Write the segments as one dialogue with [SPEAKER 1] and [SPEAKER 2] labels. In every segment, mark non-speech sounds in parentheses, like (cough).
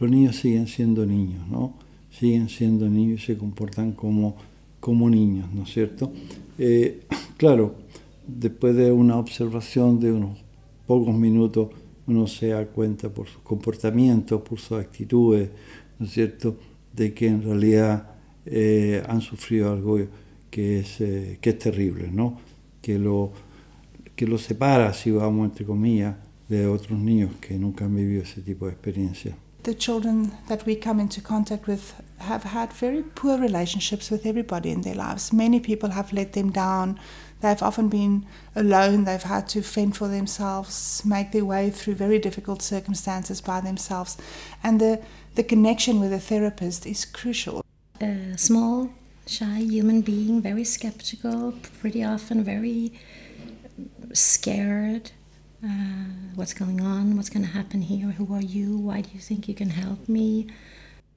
[SPEAKER 1] los niños siguen siendo niños, ¿no? Siguen siendo niños y se comportan como, como niños, ¿no es cierto? Eh, (clears throat) claro, después de una observación de unos pocos minutos, uno se da cuenta por sus comportamientos, por sus actitudes, ¿no es cierto?, de que en realidad eh, han sufrido algo que es, eh, que es terrible, ¿no? Que lo, que lo separa, si vamos entre comillas, de otros niños que nunca han vivido ese tipo de experiencias.
[SPEAKER 2] the children that we come into contact with have had very poor relationships with everybody in their lives. Many people have let them down. They've often been alone. They've had to fend for themselves, make their way through very difficult circumstances by themselves. And the, the connection with a therapist is crucial. A small, shy human being, very skeptical,
[SPEAKER 3] pretty often very scared, uh,
[SPEAKER 4] what's going on, what's going to happen here, who are you, why do you think you can help me.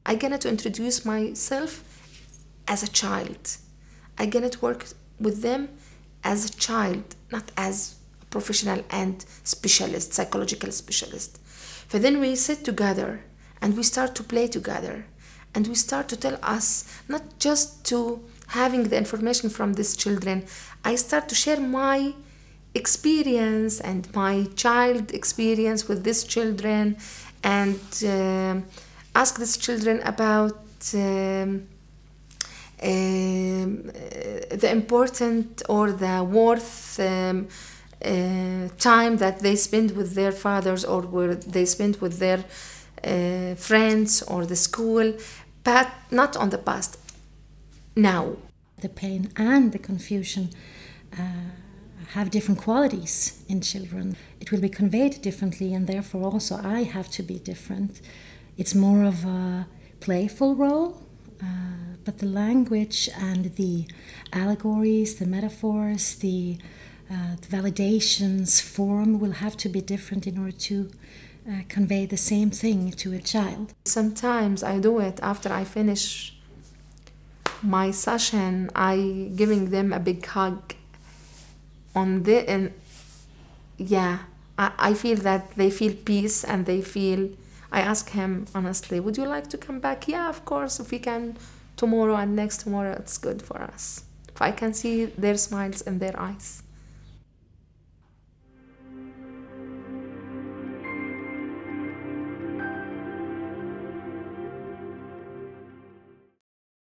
[SPEAKER 4] I get to introduce myself as a child. I get to work with them as a child, not as a professional and specialist, psychological specialist. But then we sit together and we start to play together and we start to tell us not just to having the information from these children, I start to share my experience and my child experience with these children and uh, ask these children about um, um, the important or the worth um, uh, time that they spend with their fathers or where they spend with their uh, friends or the school, but not on the past,
[SPEAKER 3] now. The pain and the confusion uh, have different qualities in children. It will be conveyed differently, and therefore also I have to be different. It's more of a playful role, uh, but the language and the allegories, the metaphors, the, uh, the, validations, form will have to be different
[SPEAKER 4] in order to. Uh, convey the same thing to a child. Sometimes I do it after I finish my session. I giving them a big hug on the and yeah I, I feel that they feel peace and they feel i ask him honestly would you like to come back yeah of course if we can tomorrow and next tomorrow it's good for us if i can see their smiles in their eyes